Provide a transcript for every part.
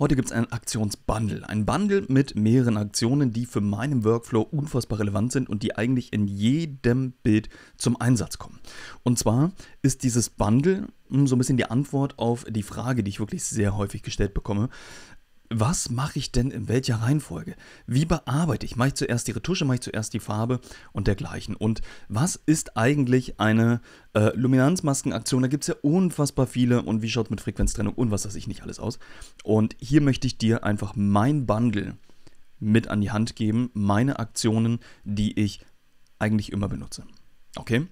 Heute gibt es einen Aktionsbundle. Ein Bundle mit mehreren Aktionen, die für meinen Workflow unfassbar relevant sind und die eigentlich in jedem Bild zum Einsatz kommen. Und zwar ist dieses Bundle hm, so ein bisschen die Antwort auf die Frage, die ich wirklich sehr häufig gestellt bekomme was mache ich denn in welcher Reihenfolge? Wie bearbeite ich? Mache ich zuerst die Retusche, mache ich zuerst die Farbe und dergleichen? Und was ist eigentlich eine äh, Luminanzmaskenaktion? Da gibt es ja unfassbar viele und wie schaut es mit Frequenztrennung und was weiß ich nicht alles aus. Und hier möchte ich dir einfach mein Bundle mit an die Hand geben, meine Aktionen, die ich eigentlich immer benutze. Okay?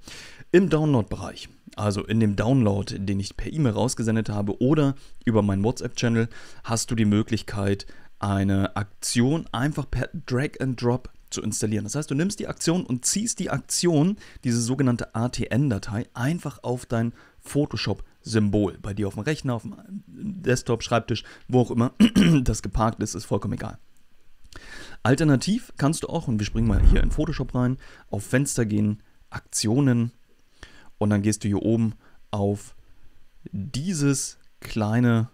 Im Download-Bereich also in dem Download, den ich per E-Mail rausgesendet habe oder über meinen WhatsApp-Channel, hast du die Möglichkeit, eine Aktion einfach per Drag and Drop zu installieren. Das heißt, du nimmst die Aktion und ziehst die Aktion, diese sogenannte ATN-Datei, einfach auf dein Photoshop-Symbol. Bei dir auf dem Rechner, auf dem äh, Desktop, Schreibtisch, wo auch immer das geparkt ist, ist vollkommen egal. Alternativ kannst du auch, und wir springen mal hier in Photoshop rein, auf Fenster gehen, Aktionen und dann gehst du hier oben auf dieses kleine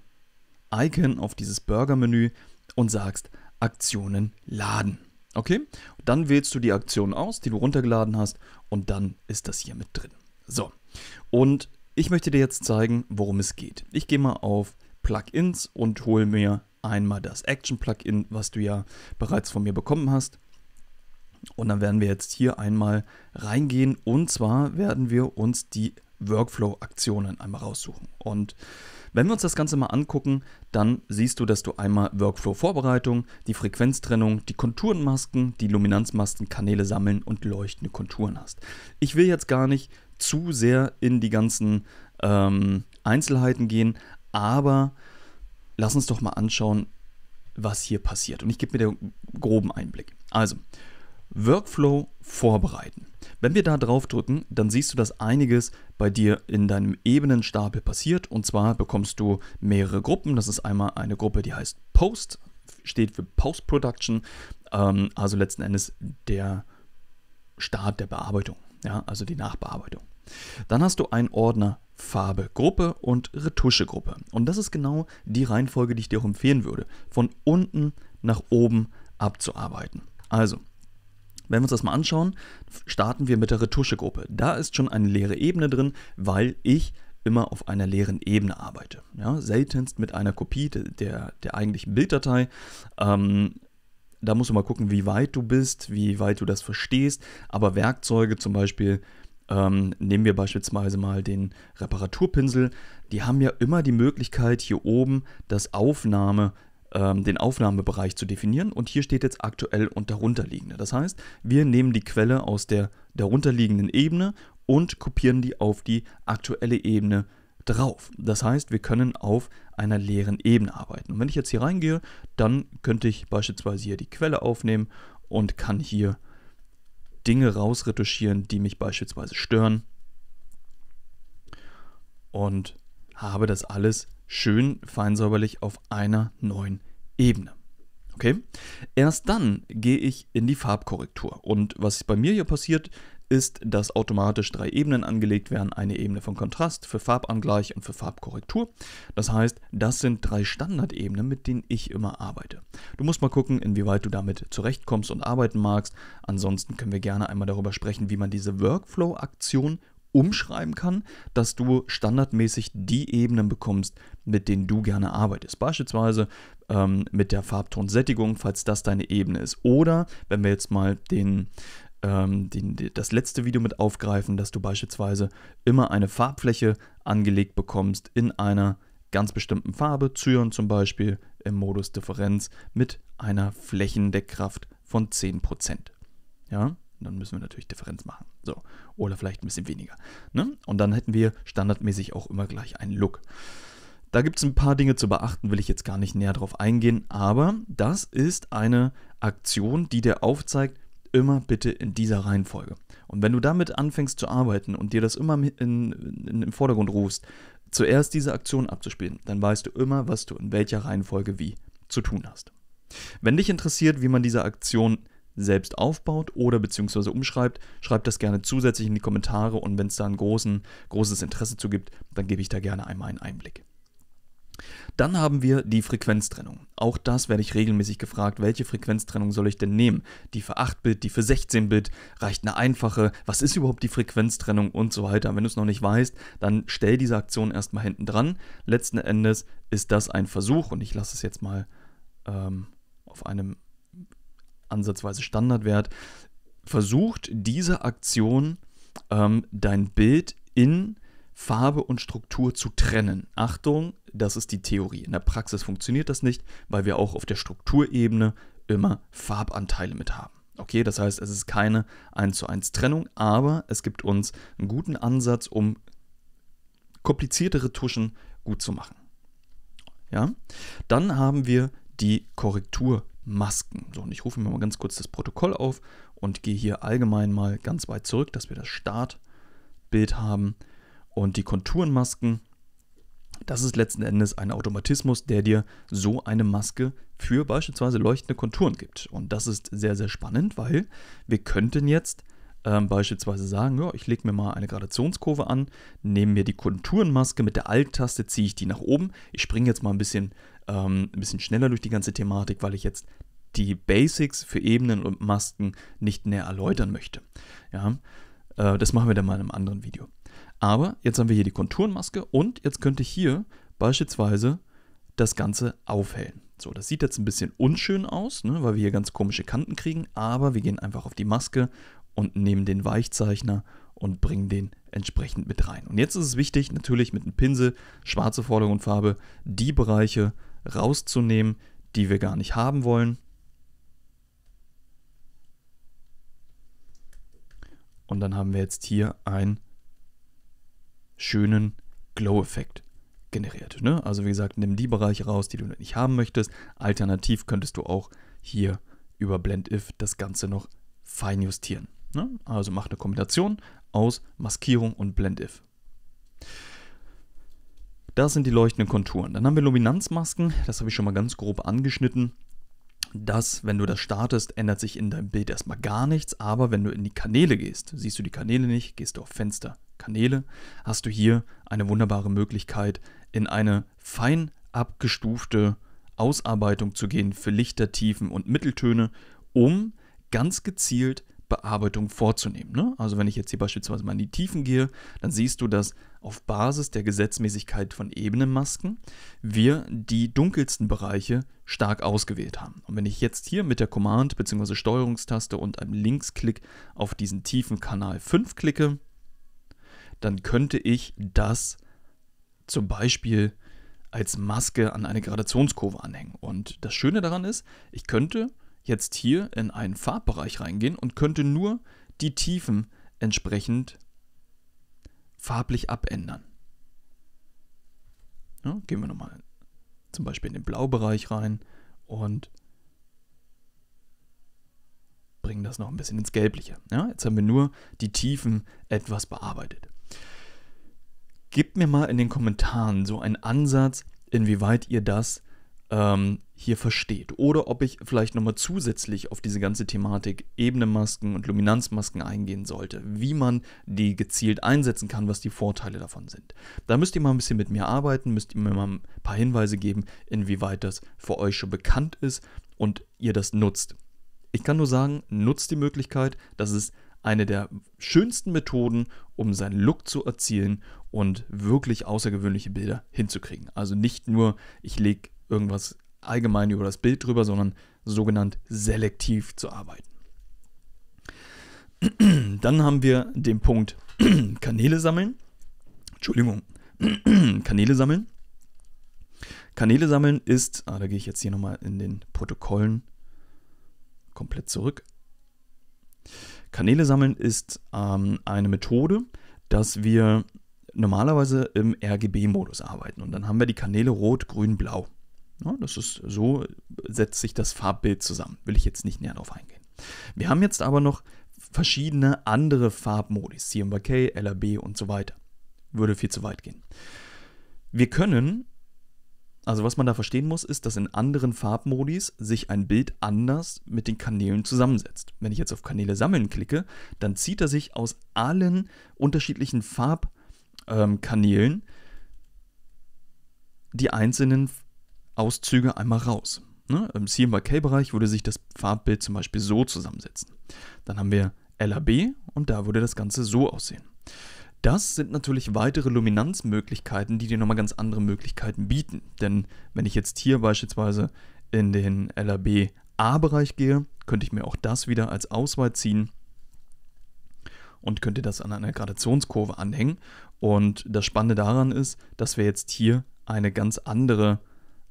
Icon, auf dieses Burger-Menü und sagst Aktionen laden. Okay? Dann wählst du die Aktion aus, die du runtergeladen hast und dann ist das hier mit drin. So. Und ich möchte dir jetzt zeigen, worum es geht. Ich gehe mal auf Plugins und hole mir einmal das Action Plugin, was du ja bereits von mir bekommen hast. Und dann werden wir jetzt hier einmal reingehen und zwar werden wir uns die Workflow-Aktionen einmal raussuchen. Und wenn wir uns das Ganze mal angucken, dann siehst du, dass du einmal Workflow-Vorbereitung, die Frequenztrennung, die Konturenmasken, die Luminanzmasken, Kanäle sammeln und leuchtende Konturen hast. Ich will jetzt gar nicht zu sehr in die ganzen ähm, Einzelheiten gehen, aber lass uns doch mal anschauen, was hier passiert. Und ich gebe mir den groben Einblick. Also, Workflow vorbereiten. Wenn wir da drauf drücken, dann siehst du, dass einiges bei dir in deinem Ebenenstapel passiert. Und zwar bekommst du mehrere Gruppen. Das ist einmal eine Gruppe, die heißt Post, steht für Post-Production, ähm, also letzten Endes der Start der Bearbeitung, ja, also die Nachbearbeitung. Dann hast du einen Ordner Farbe Gruppe und Retusche Gruppe. Und das ist genau die Reihenfolge, die ich dir auch empfehlen würde, von unten nach oben abzuarbeiten. Also, wenn wir uns das mal anschauen, starten wir mit der Retuschegruppe. Da ist schon eine leere Ebene drin, weil ich immer auf einer leeren Ebene arbeite. Ja, seltenst mit einer Kopie der, der, der eigentlichen Bilddatei. Ähm, da musst du mal gucken, wie weit du bist, wie weit du das verstehst. Aber Werkzeuge zum Beispiel, ähm, nehmen wir beispielsweise mal den Reparaturpinsel, die haben ja immer die Möglichkeit hier oben, das Aufnahme ähm, den Aufnahmebereich zu definieren. Und hier steht jetzt aktuell und darunterliegende. Das heißt, wir nehmen die Quelle aus der darunterliegenden Ebene und kopieren die auf die aktuelle Ebene drauf. Das heißt, wir können auf einer leeren Ebene arbeiten. Und wenn ich jetzt hier reingehe, dann könnte ich beispielsweise hier die Quelle aufnehmen und kann hier Dinge rausretuschieren, die mich beispielsweise stören. Und habe das alles schön feinsäuberlich auf einer neuen Ebene. Okay? Erst dann gehe ich in die Farbkorrektur. Und was bei mir hier passiert, ist, dass automatisch drei Ebenen angelegt werden. Eine Ebene von Kontrast, für Farbangleich und für Farbkorrektur. Das heißt, das sind drei Standardebenen, mit denen ich immer arbeite. Du musst mal gucken, inwieweit du damit zurechtkommst und arbeiten magst. Ansonsten können wir gerne einmal darüber sprechen, wie man diese Workflow-Aktion umschreiben kann, dass du standardmäßig die Ebenen bekommst, mit denen du gerne arbeitest. Beispielsweise ähm, mit der Farbtonsättigung, falls das deine Ebene ist. Oder wenn wir jetzt mal den, ähm, den, das letzte Video mit aufgreifen, dass du beispielsweise immer eine Farbfläche angelegt bekommst in einer ganz bestimmten Farbe, Zyan zum Beispiel im Modus Differenz mit einer Flächendeckkraft von 10%. Ja? dann müssen wir natürlich Differenz machen. So, oder vielleicht ein bisschen weniger. Ne? Und dann hätten wir standardmäßig auch immer gleich einen Look. Da gibt es ein paar Dinge zu beachten, will ich jetzt gar nicht näher drauf eingehen, aber das ist eine Aktion, die dir aufzeigt, immer bitte in dieser Reihenfolge. Und wenn du damit anfängst zu arbeiten und dir das immer in, in, im Vordergrund rufst, zuerst diese Aktion abzuspielen, dann weißt du immer, was du in welcher Reihenfolge wie zu tun hast. Wenn dich interessiert, wie man diese Aktion selbst aufbaut oder beziehungsweise umschreibt. Schreibt das gerne zusätzlich in die Kommentare und wenn es da ein großen, großes Interesse zu gibt, dann gebe ich da gerne einmal einen Einblick. Dann haben wir die Frequenztrennung. Auch das werde ich regelmäßig gefragt, welche Frequenztrennung soll ich denn nehmen? Die für 8-Bit, die für 16-Bit, reicht eine einfache, was ist überhaupt die Frequenztrennung und so weiter. Wenn du es noch nicht weißt, dann stell diese Aktion erstmal hinten dran. Letzten Endes ist das ein Versuch und ich lasse es jetzt mal ähm, auf einem ansatzweise Standardwert, versucht diese Aktion ähm, dein Bild in Farbe und Struktur zu trennen. Achtung, das ist die Theorie. In der Praxis funktioniert das nicht, weil wir auch auf der Strukturebene immer Farbanteile mit haben. Okay, das heißt, es ist keine 1 zu 1 Trennung, aber es gibt uns einen guten Ansatz, um kompliziertere Tuschen gut zu machen. Ja? Dann haben wir die Korrektur Masken. So, und ich rufe mir mal ganz kurz das Protokoll auf und gehe hier allgemein mal ganz weit zurück, dass wir das Startbild haben. Und die Konturenmasken, das ist letzten Endes ein Automatismus, der dir so eine Maske für beispielsweise leuchtende Konturen gibt. Und das ist sehr, sehr spannend, weil wir könnten jetzt ähm, beispielsweise sagen, ja, ich lege mir mal eine Gradationskurve an, nehme mir die Konturenmaske, mit der Alt-Taste ziehe ich die nach oben. Ich springe jetzt mal ein bisschen ähm, ein bisschen schneller durch die ganze Thematik, weil ich jetzt die Basics für Ebenen und Masken nicht näher erläutern möchte. Ja, äh, das machen wir dann mal in einem anderen Video. Aber jetzt haben wir hier die Konturenmaske und jetzt könnte ich hier beispielsweise das Ganze aufhellen. So, das sieht jetzt ein bisschen unschön aus, ne, weil wir hier ganz komische Kanten kriegen, aber wir gehen einfach auf die Maske und nehmen den Weichzeichner und bringen den entsprechend mit rein. Und jetzt ist es wichtig, natürlich mit einem Pinsel, schwarze Vordergrundfarbe, die Bereiche rauszunehmen, die wir gar nicht haben wollen. Und dann haben wir jetzt hier einen schönen Glow-Effekt generiert. Ne? Also wie gesagt, nimm die Bereiche raus, die du nicht haben möchtest. Alternativ könntest du auch hier über BlendIf das Ganze noch feinjustieren. Ne? Also macht eine Kombination aus Maskierung und Blend-If. Das sind die leuchtenden Konturen. Dann haben wir Luminanzmasken, das habe ich schon mal ganz grob angeschnitten. Das, wenn du das startest, ändert sich in deinem Bild erstmal gar nichts, aber wenn du in die Kanäle gehst, siehst du die Kanäle nicht, gehst du auf Fenster, Kanäle, hast du hier eine wunderbare Möglichkeit, in eine fein abgestufte Ausarbeitung zu gehen für Lichter, Tiefen und Mitteltöne, um ganz gezielt Bildbearbeitung vorzunehmen. Ne? Also wenn ich jetzt hier beispielsweise mal in die Tiefen gehe, dann siehst du, dass auf Basis der Gesetzmäßigkeit von Ebenenmasken wir die dunkelsten Bereiche stark ausgewählt haben. Und wenn ich jetzt hier mit der Command- bzw. Steuerungstaste und einem Linksklick auf diesen tiefen Kanal 5 klicke, dann könnte ich das zum Beispiel als Maske an eine Gradationskurve anhängen. Und das Schöne daran ist, ich könnte jetzt hier in einen Farbbereich reingehen und könnte nur die Tiefen entsprechend farblich abändern. Ja, gehen wir nochmal zum Beispiel in den Blaubereich rein und bringen das noch ein bisschen ins Gelbliche. Ja, jetzt haben wir nur die Tiefen etwas bearbeitet. Gebt mir mal in den Kommentaren so einen Ansatz, inwieweit ihr das ähm, hier versteht. Oder ob ich vielleicht nochmal zusätzlich auf diese ganze Thematik Ebenemasken und Luminanzmasken eingehen sollte. Wie man die gezielt einsetzen kann, was die Vorteile davon sind. Da müsst ihr mal ein bisschen mit mir arbeiten, müsst ihr mir mal ein paar Hinweise geben, inwieweit das für euch schon bekannt ist und ihr das nutzt. Ich kann nur sagen, nutzt die Möglichkeit, das ist eine der schönsten Methoden, um seinen Look zu erzielen und wirklich außergewöhnliche Bilder hinzukriegen. Also nicht nur, ich lege irgendwas allgemein über das Bild drüber, sondern sogenannt selektiv zu arbeiten. Dann haben wir den Punkt Kanäle sammeln. Entschuldigung, Kanäle sammeln. Kanäle sammeln ist, ah, da gehe ich jetzt hier nochmal in den Protokollen komplett zurück. Kanäle sammeln ist ähm, eine Methode, dass wir normalerweise im RGB-Modus arbeiten. Und dann haben wir die Kanäle rot, grün, blau. Das ist so, setzt sich das Farbbild zusammen. Will ich jetzt nicht näher darauf eingehen. Wir haben jetzt aber noch verschiedene andere Farbmodi, CMYK, LRB und so weiter. Würde viel zu weit gehen. Wir können, also was man da verstehen muss, ist, dass in anderen Farbmodis sich ein Bild anders mit den Kanälen zusammensetzt. Wenn ich jetzt auf Kanäle sammeln klicke, dann zieht er sich aus allen unterschiedlichen Farbkanälen ähm, die einzelnen Auszüge einmal raus. Ne? Im CMYK-Bereich würde sich das Farbbild zum Beispiel so zusammensetzen. Dann haben wir LAB und da würde das Ganze so aussehen. Das sind natürlich weitere Luminanzmöglichkeiten, die dir nochmal ganz andere Möglichkeiten bieten. Denn wenn ich jetzt hier beispielsweise in den LAB A-Bereich gehe, könnte ich mir auch das wieder als Auswahl ziehen und könnte das an einer Gradationskurve anhängen. Und das Spannende daran ist, dass wir jetzt hier eine ganz andere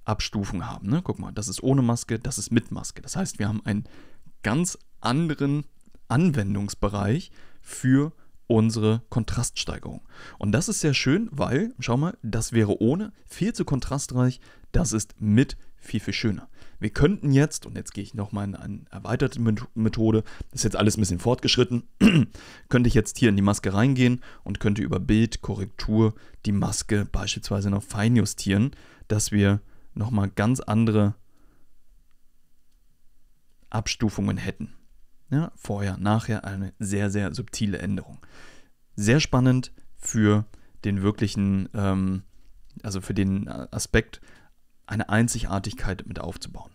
Abstufung haben. Ne? Guck mal, das ist ohne Maske, das ist mit Maske. Das heißt, wir haben einen ganz anderen Anwendungsbereich für unsere Kontraststeigerung. Und das ist sehr schön, weil, schau mal, das wäre ohne viel zu kontrastreich, das ist mit viel, viel schöner. Wir könnten jetzt, und jetzt gehe ich nochmal in eine erweiterte Methode, das ist jetzt alles ein bisschen fortgeschritten, könnte ich jetzt hier in die Maske reingehen und könnte über Bildkorrektur die Maske beispielsweise noch feinjustieren, dass wir nochmal ganz andere Abstufungen hätten. Ja, vorher, nachher eine sehr, sehr subtile Änderung. Sehr spannend für den wirklichen, ähm, also für den Aspekt, eine Einzigartigkeit mit aufzubauen.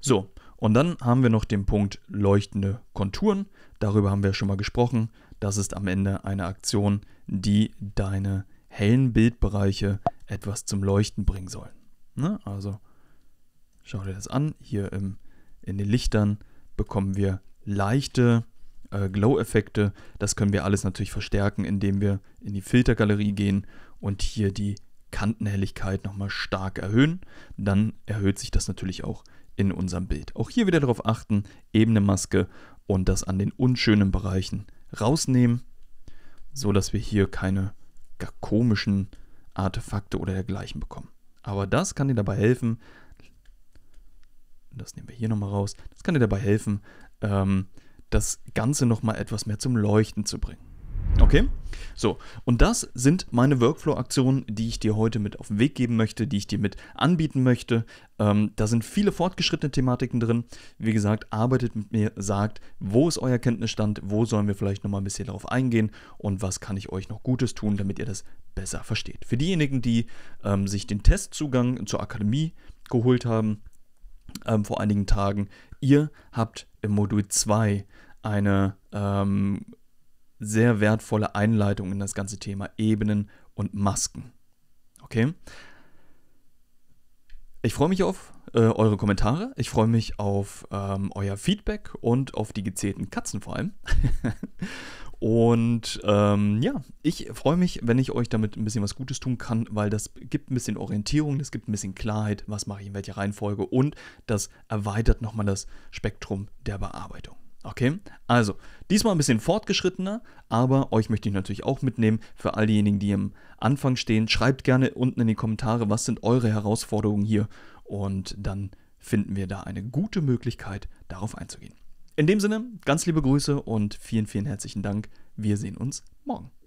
So, und dann haben wir noch den Punkt leuchtende Konturen. Darüber haben wir schon mal gesprochen. Das ist am Ende eine Aktion, die deine hellen Bildbereiche etwas zum Leuchten bringen sollen. Ne? Also schau dir das an. Hier im, ähm, in den Lichtern bekommen wir leichte äh, Glow-Effekte. Das können wir alles natürlich verstärken, indem wir in die Filtergalerie gehen und hier die Kantenhelligkeit nochmal stark erhöhen. Dann erhöht sich das natürlich auch in unserem Bild. Auch hier wieder darauf achten, ebene Maske und das an den unschönen Bereichen rausnehmen, so dass wir hier keine komischen Artefakte oder dergleichen bekommen. Aber das kann dir dabei helfen, das nehmen wir hier nochmal raus, das kann dir dabei helfen, ähm, das Ganze nochmal etwas mehr zum Leuchten zu bringen. Okay. So, und das sind meine Workflow-Aktionen, die ich dir heute mit auf den Weg geben möchte, die ich dir mit anbieten möchte. Ähm, da sind viele fortgeschrittene Thematiken drin. Wie gesagt, arbeitet mit mir, sagt, wo ist euer Kenntnisstand, wo sollen wir vielleicht nochmal ein bisschen darauf eingehen und was kann ich euch noch Gutes tun, damit ihr das besser versteht. Für diejenigen, die ähm, sich den Testzugang zur Akademie geholt haben, ähm, vor einigen Tagen, ihr habt im Modul 2 eine ähm, sehr wertvolle Einleitung in das ganze Thema Ebenen und Masken. Okay? Ich freue mich auf äh, eure Kommentare. Ich freue mich auf ähm, euer Feedback und auf die gezählten Katzen vor allem. und ähm, ja, ich freue mich, wenn ich euch damit ein bisschen was Gutes tun kann, weil das gibt ein bisschen Orientierung, das gibt ein bisschen Klarheit, was mache ich in welcher Reihenfolge und das erweitert nochmal das Spektrum der Bearbeitung. Okay, also diesmal ein bisschen fortgeschrittener, aber euch möchte ich natürlich auch mitnehmen. Für all diejenigen, die am Anfang stehen, schreibt gerne unten in die Kommentare, was sind eure Herausforderungen hier und dann finden wir da eine gute Möglichkeit, darauf einzugehen. In dem Sinne, ganz liebe Grüße und vielen, vielen herzlichen Dank. Wir sehen uns morgen.